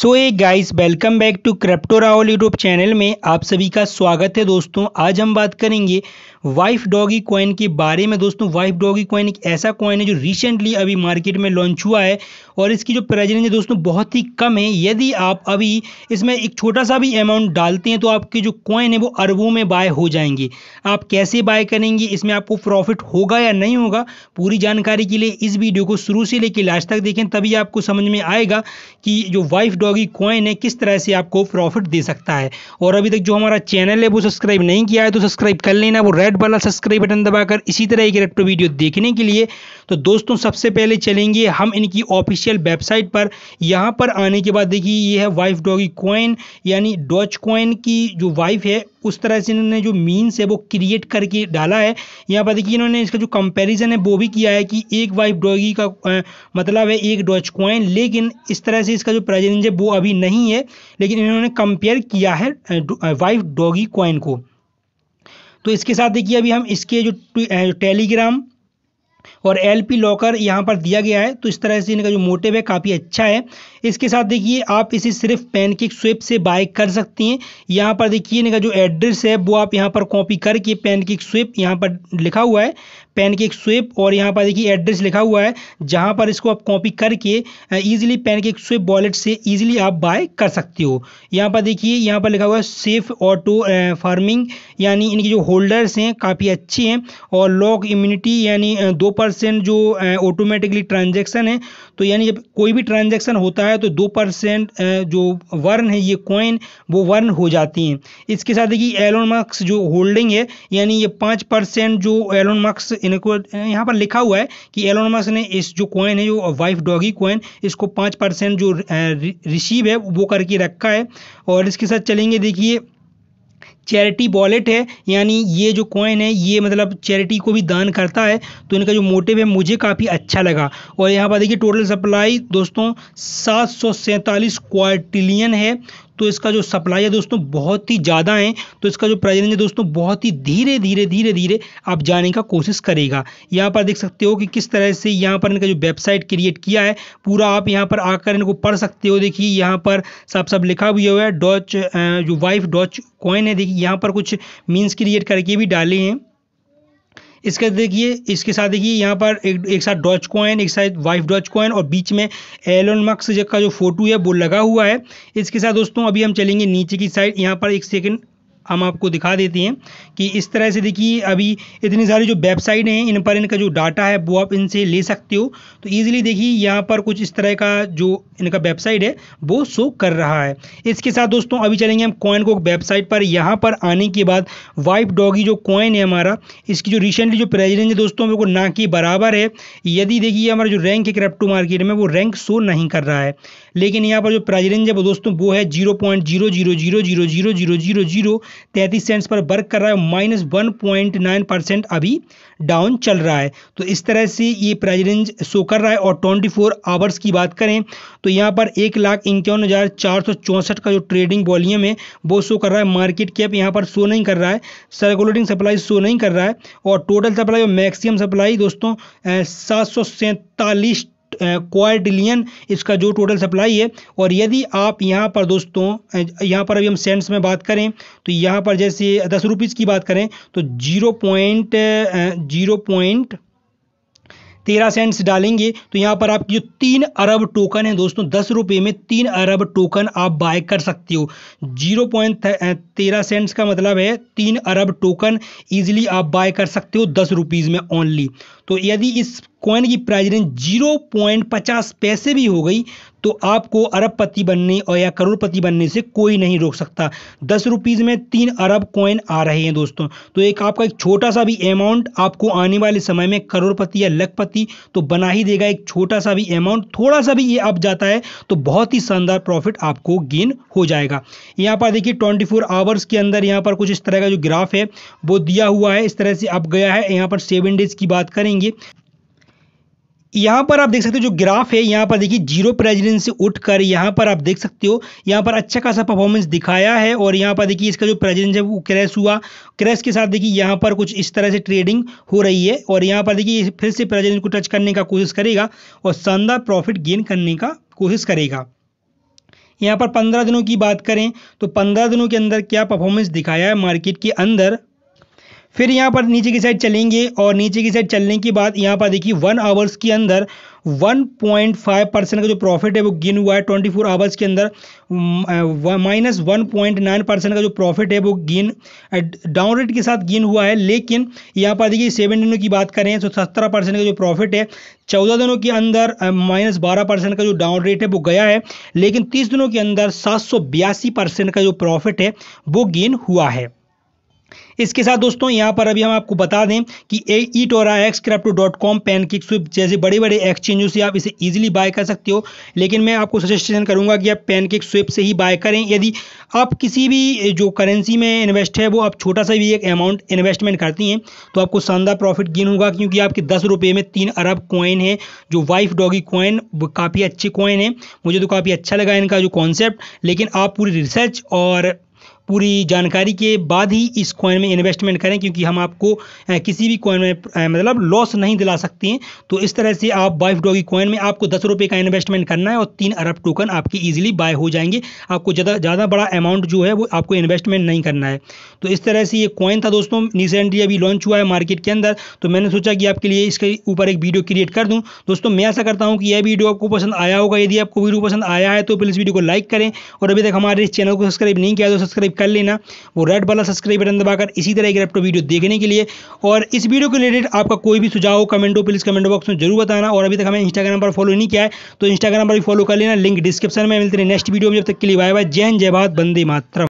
so hey guys welcome back to crypto Rahul YouTube channel में आप सभी का स्वागत है दोस्तों आज हम बात करेंगे वाइफ डॉगी कॉइन के बारे में दोस्तों वाइफ डॉगी कॉइन एक ऐसा कॉइन है जो रिसेंटली अभी मार्केट में लॉन्च हुआ है और इसकी जो प्रेजेंस है दोस्तों बहुत ही कम है यदि आप अभी इसमें एक छोटा सा भी अमाउंट डालते हैं तो आपके जो कॉइन है वो अरबों में बाय हो जाएंगे आप कैसे बाय करेंगे इसमें आपको प्रॉफिट होगा या नहीं होगा पूरी जानकारी के लिए इस वीडियो को शुरू से लेकर लास्ट तक देखें तभी आपको समझ में आएगा कि जो वाइफ डॉगी कॉइन है किस तरह से आपको प्रॉफिट दे सकता है और अभी तक जो हमारा चैनल है वो सब्सक्राइब नहीं किया है तो सब्सक्राइब कर लेना वो रेड वाला सब्सक्राइब बटन दबाकर इसी तरह की रेप्टो वीडियो देखने के लिए तो दोस्तों सबसे पहले चलेंगे हम इनकी ऑफिशियल वेबसाइट पर यहाँ पर आने के बाद देखिए ये है वाइफ डॉगी कॉइन यानी डॉच कॉइन की जो वाइफ है उस तरह से इन्होंने जो मीन्स है वो क्रिएट करके डाला है यहाँ पर देखिए इन्होंने इसका जो कंपैरिजन है वो भी किया है कि एक वाइफ डॉगी का आ, मतलब है एक डॉच कॉइन लेकिन इस तरह से इसका जो प्रेजेंस है वो अभी नहीं है लेकिन इन्होंने कंपेयर किया है वाइफ डॉगी कॉइन को तो इसके साथ देखिए अभी हम इसके जो टेलीग्राम और एल पी लॉकर यहाँ पर दिया गया है तो इस तरह से इनका जो मोटिव है काफ़ी अच्छा है इसके साथ देखिए आप इसे सिर्फ पेन की स्वेप से बाय कर सकती हैं यहाँ पर देखिए इनका जो एड्रेस है वो आप यहाँ पर कॉपी करके पेन की स्वेप यहाँ पर लिखा हुआ है पेन केक स्वेप और यहाँ पर देखिए एड्रेस लिखा हुआ है जहाँ पर इसको आप कॉपी करके easily PancakeSwap wallet से ईजिली आप बाय कर सकते हो यहाँ पर देखिए यहाँ पर लिखा हुआ है सेफ ऑटो फार्मिंग यानी इनकी जो होल्डर्स हैं काफ़ी अच्छे हैं और लॉक इम्यूनिटी यानी दो परसेंट जो ऑटोमेटिकली ट्रांजेक्शन है तो यानी जब कोई भी ट्रांजेक्शन होता है तो दो परसेंट जो वर्न है ये कॉइन वो वर्न हो जाती हैं इसके साथ देखिए एलोन मार्क्स जो होल्डिंग है यानी ये पाँच परसेंट जो एलोन मार्क्स इनको यहाँ पर लिखा हुआ है कि एलोन ने इस जो कॉइन है जो वाइफ डॉगी कॉइन इसको पाँच परसेंट जो रिसीव है वो करके रखा है और इसके साथ चलेंगे देखिए चैरिटी वॉलेट है यानी ये जो कॉइन है ये मतलब चैरिटी को भी दान करता है तो इनका जो मोटिव है मुझे काफ़ी अच्छा लगा और यहाँ पर देखिए टोटल सप्लाई दोस्तों सात सौ सैंतालीस क्वार्टिलियन है तो इसका जो सप्लाई है दोस्तों बहुत ही ज़्यादा है तो इसका जो प्राइस है दोस्तों बहुत ही धीरे धीरे धीरे धीरे आप जाने का कोशिश करेगा यहाँ पर देख सकते हो कि किस तरह से यहाँ पर इनका जो वेबसाइट क्रिएट किया है पूरा आप यहाँ पर आकर इनको पढ़ सकते हो देखिए यहाँ पर साफ साफ लिखा भी हुआ है डॉच जो वाइफ डॉच कॉइन है देखिए यहाँ पर कुछ मीन्स क्रिएट करके भी डाले हैं इसके देखिए इसके साथ देखिए यहाँ पर एक एक साथ डॉच कॉइन एक साथ वाइफ डॉच कॉइन और बीच में एलोन मक्स का जो फोटो है वो लगा हुआ है इसके साथ दोस्तों अभी हम चलेंगे नीचे की साइड यहाँ पर एक सेकेंड हम आपको दिखा देते हैं कि इस तरह से देखिए अभी इतनी सारी जो वेबसाइट हैं इन पर इनका जो डाटा है वो आप इनसे ले सकते हो तो ईजिली देखिए यहाँ पर कुछ इस तरह का जो इनका वेबसाइट है वो शो कर रहा है इसके साथ दोस्तों अभी चलेंगे हम कॉइन को वेबसाइट पर यहाँ पर आने के बाद वाइप डॉगी जो कॉइन है हमारा इसकी जो रिसेंटली जो प्राइस रेंज है दोस्तों मेरे को ना के बराबर है यदि देखिए हमारा जो रैंक है क्रिप्टो मार्केट में वो रैंक शो नहीं कर रहा है लेकिन यहाँ पर जो प्राइस रेंज है वो दोस्तों वो है zero point zero zero zero zero zero zero zero तैंतीस सेंट्स पर वर्क कर रहा है minus one point nine percent अभी डाउन चल रहा है तो इस तरह से ये प्राइज रेंज शो कर रहा है और ट्वेंटी फोर आवर्स की बात करें तो यहाँ पर एक लाख इक्यावन हज़ार चार सौ चौंसठ का जो ट्रेडिंग वॉल्यूम है वो शो कर रहा है मार्केट कैप यहाँ पर शो नहीं कर रहा है सर्कुलेटिंग सप्लाई शो नहीं कर रहा है और टोटल सप्लाई और मैक्सिमम सप्लाई दोस्तों सात सौ सैंतालीस क्वार्टिलियन इसका जो टोटल सप्लाई है और यदि आप यहाँ पर दोस्तों यहाँ पर अभी हम सेंट्स में बात करें तो यहाँ पर जैसे दस रुपीज़ की बात करें तो जीरो पॉइंट जीरो पॉइंट तेरह सेंट्स डालेंगे तो यहाँ पर आपकी जो तीन अरब टोकन है दोस्तों दस रुपये में तीन अरब टोकन आप बाय कर सकते हो जीरो पॉइंट तेरह सेंट्स का मतलब है तीन अरब टोकन ईजिली आप बाय कर सकते हो दस रुपीज़ में ओनली तो यदि इस कॉइन की प्राइस रेंज जीरो पॉइंट पचास पैसे भी हो गई तो आपको अरबपति बनने और या करोड़पति बनने से कोई नहीं रोक सकता दस रुपीज़ में तीन अरब कॉइन आ रहे हैं दोस्तों तो एक आपका एक छोटा सा भी अमाउंट आपको आने वाले समय में करोड़पति या लखपति तो बना ही देगा एक छोटा सा भी अमाउंट थोड़ा सा भी ये अप जाता है तो बहुत ही शानदार प्रॉफिट आपको गेन हो जाएगा यहाँ पर देखिए ट्वेंटी फोर आवर्स के अंदर यहाँ पर कुछ इस तरह का जो ग्राफ है वो दिया हुआ है इस तरह से अप गया है यहाँ पर सेवन डेज की बात करेंगे करेंगे यहाँ पर आप देख सकते हो जो ग्राफ है यहाँ पर देखिए जीरो प्रेजिडेंस से उठकर यहाँ पर आप देख सकते हो यहाँ पर अच्छा खासा परफॉर्मेंस दिखाया है और यहाँ पर देखिए इसका जो प्रेजिडेंस है वो क्रैश हुआ क्रैश के साथ देखिए यहाँ पर कुछ इस तरह से ट्रेडिंग हो रही है और यहाँ पर देखिए फिर से प्रेजिडेंस को टच करने का कोशिश करेगा और शानदार प्रॉफिट गेन करने का कोशिश करेगा यहाँ पर पंद्रह दिनों की बात करें तो पंद्रह दिनों के अंदर क्या परफॉर्मेंस दिखाया है मार्केट के अंदर फिर यहाँ पर नीचे की साइड चलेंगे और नीचे की साइड चलने के बाद यहाँ पर देखिए वन आवर्स के अंदर 1.5 परसेंट का जो प्रॉफिट है वो गिन हुआ है 24 फोर आवर्स के अंदर माइनस 1.9 परसेंट का जो प्रॉफिट है वो गिन डाउन रेट के साथ गिन हुआ है लेकिन यहाँ पर देखिए सेवन दिनों की बात करें तो सत्रह परसेंट का जो प्रॉफिट है चौदह दिनों के अंदर माइनस uh, बारह परसेंट का जो डाउन रेट है वो गया है लेकिन तीस दिनों के अंदर सात परसेंट का जो प्रॉफिट है वो गेन हुआ है इसके साथ दोस्तों यहाँ पर अभी हम आपको बता दें कि ए ई टोरा X crypto dot com PancakeSwap जैसे बड़े बड़े एक्सचेंजों से आप इसे ईजिली बाय कर सकते हो लेकिन मैं आपको सजेशन करूँगा कि आप पैनकिक स्विप से ही बाय करें यदि आप किसी भी जो करेंसी में इन्वेस्ट है वो आप छोटा सा भी एक अमाउंट इन्वेस्टमेंट करती हैं तो आपको शानदार प्रॉफिट गेन होगा क्योंकि आपके दस रुपये में तीन अरब कॉइन है जो वाइफ डॉगी कॉइन काफ़ी अच्छे कॉइन है मुझे तो काफ़ी अच्छा लगा इनका जो कॉन्सेप्ट लेकिन आप पूरी रिसर्च और पूरी जानकारी के बाद ही इस कॉइन में इन्वेस्टमेंट करें क्योंकि हम आपको किसी भी कॉइन में मतलब लॉस नहीं दिला सकते हैं तो इस तरह से आप बाइफ डॉगी कॉइन में आपको दस रुपये का इन्वेस्टमेंट करना है और तीन अरब टोकन आपके ईजिली बाय हो जाएंगे आपको ज़्यादा ज़्यादा बड़ा अमाउंट जो है वो आपको इन्वेस्टमेंट नहीं करना है तो इस तरह से ये कॉइन था दोस्तों रिसेंटली अभी लॉन्च हुआ है मार्केट के अंदर तो मैंने सोचा कि आपके लिए इसके ऊपर एक वीडियो क्रिएट कर दूँ दोस्तों मैं ऐसा करता हूँ कि यह वीडियो आपको पसंद आया होगा यदि आपको वीडियो पसंद आया है तो प्लीज़ वीडियो को लाइक करें और अभी तक हमारे इस चैनल को सब्सक्राइब नहीं किया तो सब्सक्राइब सब्सक्राइब कर लेना वो रेड वाला सब्सक्राइब बटन दबाकर इसी तरह की रेप्टो वीडियो देखने के लिए और इस वीडियो के रिलेटेड आपका कोई भी सुझाव हो कमेंट हो प्लीज़ कमेंट बॉक्स में जरूर बताना और अभी तक हमें इंस्टाग्राम पर फॉलो नहीं किया है तो इंस्टाग्राम पर भी फॉलो कर लेना लिंक डिस्क्रिप्शन में मिलते हैं नेक्स्ट वीडियो में जब तक के लिए बाय बाय जय जय भारत बंदे मातरम